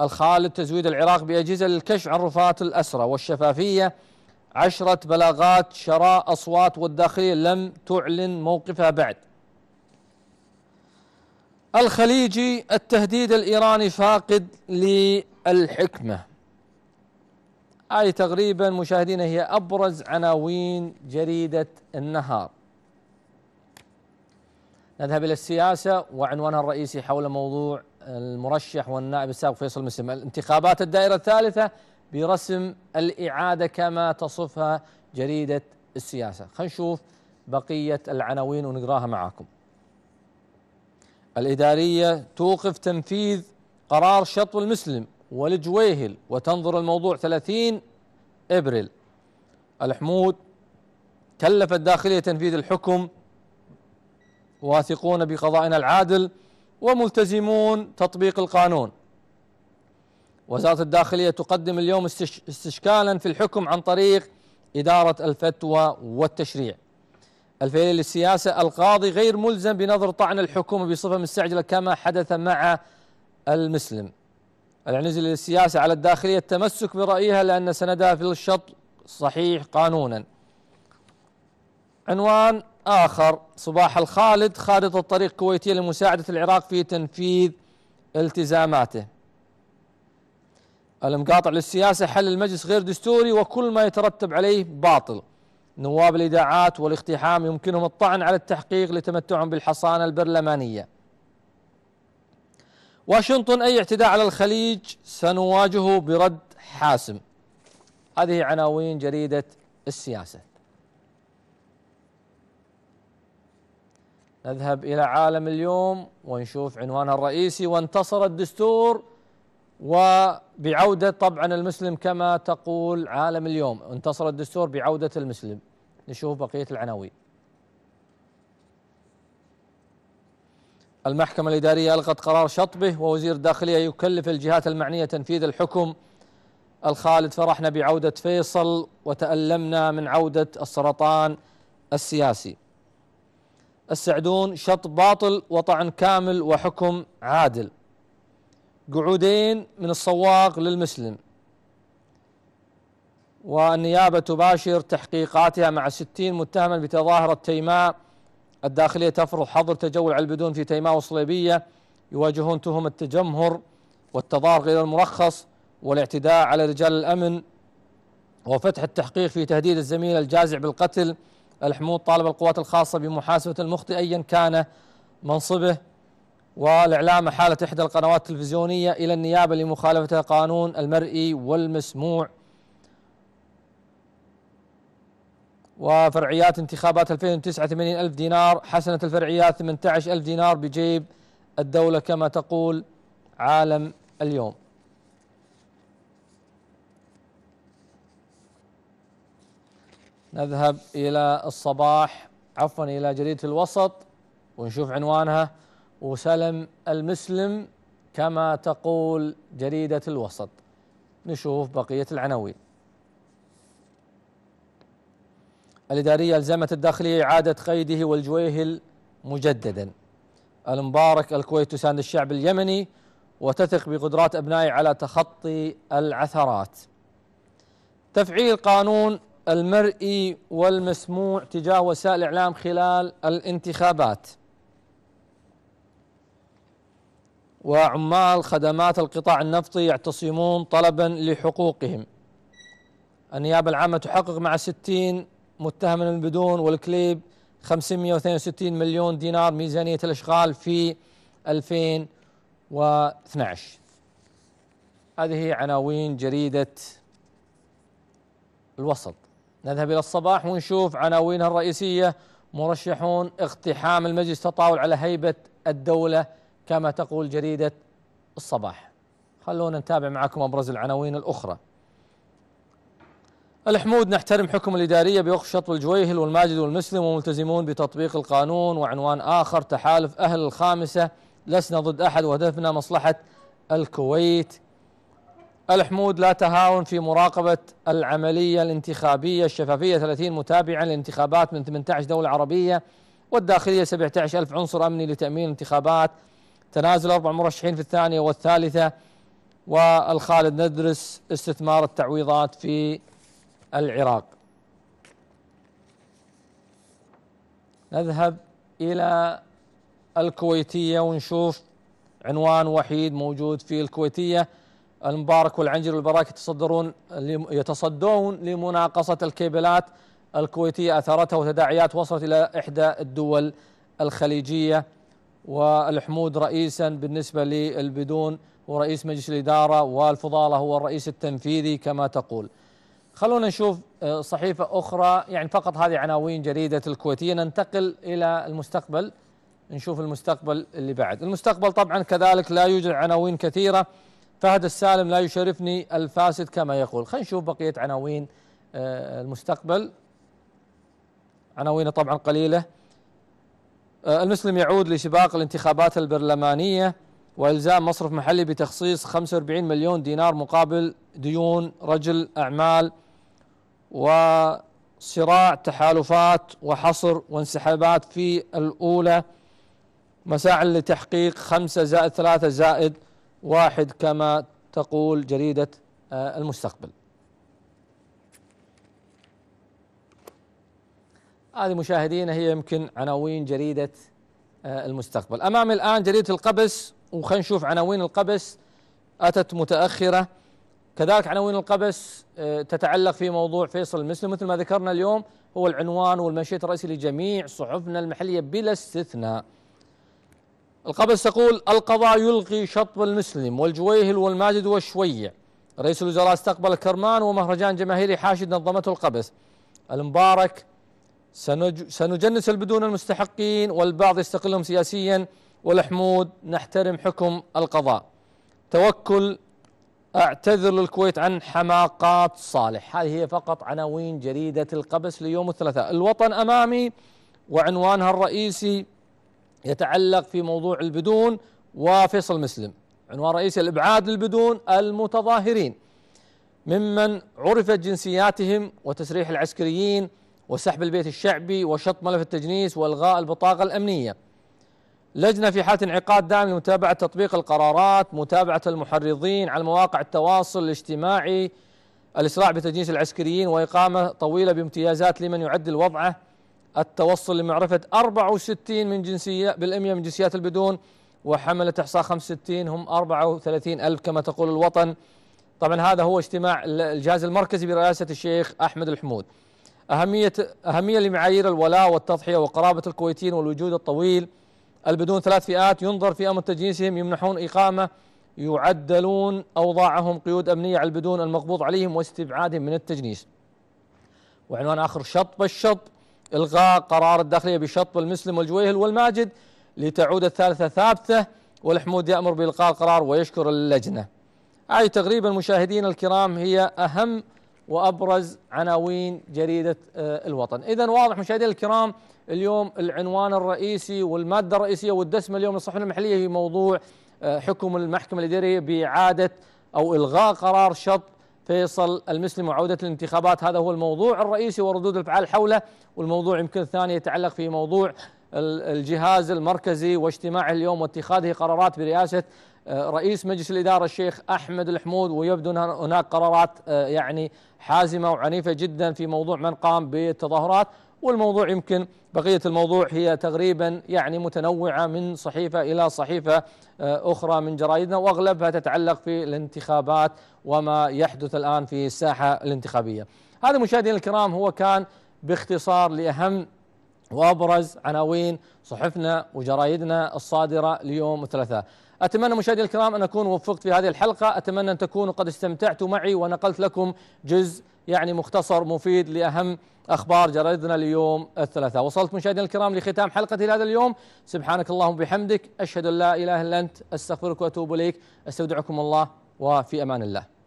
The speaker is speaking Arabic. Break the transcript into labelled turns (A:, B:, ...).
A: الخالد تزويد العراق بأجهزة للكشف عن رفات الأسرة والشفافية عشرة بلاغات شراء أصوات والداخلية لم تعلن موقفها بعد الخليجي التهديد الإيراني فاقد للحكمة هذه تقريبا مشاهدينا هي أبرز عناوين جريدة النهار نذهب إلى السياسة وعنوانها الرئيسي حول موضوع المرشح والنائب السابق فيصل مسلم الانتخابات الدائرة الثالثة برسم الإعادة كما تصفها جريدة السياسة خلينا نشوف بقية العناوين ونقراها معاكم الإدارية توقف تنفيذ قرار شطب المسلم والجويهل وتنظر الموضوع 30 إبريل الحمود كلف الداخلية تنفيذ الحكم واثقون بقضائنا العادل وملتزمون تطبيق القانون وزارة الداخلية تقدم اليوم استشكالا في الحكم عن طريق إدارة الفتوى والتشريع الفيل للسياسة القاضي غير ملزم بنظر طعن الحكومة بصفة مستعجلة كما حدث مع المسلم العنزل للسياسة على الداخلية التمسك برأيها لأن سندها في الشط صحيح قانونا عنوان آخر صباح الخالد خارطة طريق كويتية لمساعدة العراق في تنفيذ التزاماته المقاطع للسياسة حل المجلس غير دستوري وكل ما يترتب عليه باطل نواب الإداعات والاقتحام يمكنهم الطعن على التحقيق لتمتعهم بالحصانة البرلمانية واشنطن أي اعتداء على الخليج سنواجهه برد حاسم هذه عناوين جريدة السياسة نذهب إلى عالم اليوم ونشوف عنوانها الرئيسي وانتصر الدستور وبعودة طبعا المسلم كما تقول عالم اليوم انتصر الدستور بعودة المسلم نشوف بقية العناوين المحكمة الإدارية ألغت قرار شطبه ووزير الداخلية يكلف الجهات المعنية تنفيذ الحكم الخالد فرحنا بعودة فيصل وتألمنا من عودة السرطان السياسي السعدون شط باطل وطعن كامل وحكم عادل قعودين من الصواغ للمسلم والنيابة تباشر تحقيقاتها مع ستين متهما بتظاهرة تيماء الداخلية تفرض حظر تجول على البدون في تيماء وصليبية يواجهون تهم التجمهر والتظاهر غير المرخص والاعتداء على رجال الأمن وفتح التحقيق في تهديد الزميل الجازع بالقتل الحمود طالب القوات الخاصة بمحاسبة المخطئ أيا كان منصبه والإعلام حالة إحدى القنوات التلفزيونية إلى النيابة لمخالفة قانون المرئي والمسموع وفرعيات انتخابات 2009 80 ألف دينار حسنة الفرعيات 18 ألف دينار بجيب الدولة كما تقول عالم اليوم نذهب إلى الصباح عفوا إلى جريدة الوسط ونشوف عنوانها وسلم المسلم كما تقول جريدة الوسط نشوف بقية العناوين الإدارية ألزمت الداخلية إعادة قيده والجويهل مجددا المبارك الكويت تساند الشعب اليمني وتثق بقدرات أبنائه على تخطي العثرات تفعيل قانون المرئي والمسموع تجاه وسائل الإعلام خلال الانتخابات وعمال خدمات القطاع النفطي يعتصمون طلبا لحقوقهم النيابة العامة تحقق مع 60 متهم من البدون والكليب 562 مليون دينار ميزانية الإشغال في 2012 هذه عناوين جريدة الوسط نذهب إلى الصباح ونشوف عناوينها الرئيسية مرشحون اقتحام المجلس تطاول على هيبة الدولة كما تقول جريدة الصباح خلونا نتابع معكم أبرز العناوين الأخرى الحمود نحترم حكم الإدارية شطب والجويهل والماجد والمسلم وملتزمون بتطبيق القانون وعنوان آخر تحالف أهل الخامسة لسنا ضد أحد وهدفنا مصلحة الكويت الحمود لا تهاون في مراقبة العملية الانتخابية الشفافية 30 متابعا للانتخابات من 18 دولة عربية والداخلية 17 ألف عنصر أمني لتأمين الانتخابات تنازل أربع مرشحين في الثانية والثالثة والخالد ندرس استثمار التعويضات في العراق نذهب إلى الكويتية ونشوف عنوان وحيد موجود في الكويتية المبارك والعنجر والبراك يتصدرون يتصدون لمناقصة الكيبلات الكويتية أثرتها وتداعيات وصلت إلى إحدى الدول الخليجية والحمود رئيسا بالنسبة للبدون ورئيس مجلس الإدارة والفضالة هو الرئيس التنفيذي كما تقول خلونا نشوف آه، صحيفة أخرى يعني فقط هذه عناوين جريدة الكويتية ننتقل إلى المستقبل نشوف المستقبل اللي بعد المستقبل طبعا كذلك لا يوجد عناوين كثيرة فهد السالم لا يشرفني الفاسد كما يقول خلينا نشوف بقية عناوين آه، المستقبل عناوينه طبعا قليلة آه، المسلم يعود لسباق الانتخابات البرلمانية والزام مصرف محلي بتخصيص 45 مليون دينار مقابل ديون رجل اعمال وصراع تحالفات وحصر وانسحابات في الاولى مساعي لتحقيق 5 زائد 3 زائد واحد كما تقول جريدة آه، المستقبل هذه مشاهدينا هي يمكن عناوين جريدة آه، المستقبل أمامي الآن جريدة القبس وخلينا نشوف عناوين القبس أتت متأخرة كذلك عناوين القبس آه، تتعلق في موضوع فيصل المسلم مثل ما ذكرنا اليوم هو العنوان والمنشط الرئيسي لجميع صحفنا المحلية بلا استثناء القبس تقول القضاء يلقي شطب المسلم والجويهل والماجد والشويع رئيس الوزراء استقبل كرمان ومهرجان جماهيري حاشد نظمته القبس المبارك سنج سنجنس البدون المستحقين والبعض يستقلهم سياسيا والحمود نحترم حكم القضاء توكل اعتذر للكويت عن حماقات صالح هذه هي فقط عناوين جريدة القبس ليوم الثلاثاء الوطن أمامي وعنوانها الرئيسي يتعلق في موضوع البدون وفيصل مسلم عنوان رئيسي الابعاد للبدون المتظاهرين ممن عرفت جنسياتهم وتسريح العسكريين وسحب البيت الشعبي وشط ملف التجنيس والغاء البطاقه الامنيه. لجنه في حاله انعقاد دائم لمتابعه تطبيق القرارات، متابعه المحرضين على مواقع التواصل الاجتماعي، الاسراع بتجنيس العسكريين واقامه طويله بامتيازات لمن يعدل وضعه التوصل لمعرفة 64 من جنسية بالأمية من جنسيات البدون وحملة إحصاء 65 هم 34 ألف كما تقول الوطن طبعا هذا هو اجتماع الجهاز المركزي برئاسة الشيخ أحمد الحمود أهمية أهمية لمعايير الولاء والتضحية وقرابة الكويتيين والوجود الطويل البدون ثلاث فئات ينظر في أمر تجنيسهم يمنحون إقامة يعدلون أوضاعهم قيود أمنية على البدون المقبوض عليهم واستبعادهم من التجنيس وعنوان آخر شطب الشطب إلغاء قرار الداخلية بشطب المسلم والجويهل والماجد لتعود الثالثة ثابتة والحمود يأمر بإلقاء القرار ويشكر اللجنة أي تقريبا مشاهدينا الكرام هي أهم وأبرز عناوين جريدة آه، الوطن إذا واضح مشاهدينا الكرام اليوم العنوان الرئيسي والمادة الرئيسية والدسمة اليوم للصحون المحلية هي موضوع آه، حكم المحكمة الإدارية بإعادة أو إلغاء قرار شطب فيصل المسلم وعودة الانتخابات هذا هو الموضوع الرئيسي وردود الأفعال حوله والموضوع يمكن الثاني يتعلق في موضوع الجهاز المركزي واجتماعه اليوم واتخاذه قرارات برئاسة آه، رئيس مجلس الإدارة الشيخ أحمد الحمود ويبدو أن هناك قرارات آه، يعني حازمة وعنيفة جدا في موضوع من قام بالتظاهرات والموضوع يمكن بقية الموضوع هي تقريبا يعني متنوعة من صحيفة إلى صحيفة آه، أخرى من جرائدنا وأغلبها تتعلق في الانتخابات وما يحدث الآن في الساحة الانتخابية هذا مشاهدينا الكرام هو كان باختصار لأهم وأبرز عناوين صحفنا وجرايدنا الصادرة ليوم الثلاثاء أتمنى مشاهدي الكرام أن أكون وفقت في هذه الحلقة أتمنى أن تكونوا قد استمتعتوا معي ونقلت لكم جزء يعني مختصر مفيد لأهم أخبار جريدنا اليوم الثلاثاء وصلت مشاهدينا الكرام لختام حلقة هذا اليوم سبحانك اللهم وبحمدك أشهد أن لا إله إلا أنت أستغفرك وأتوب إليك أستودعكم الله وفي أمان الله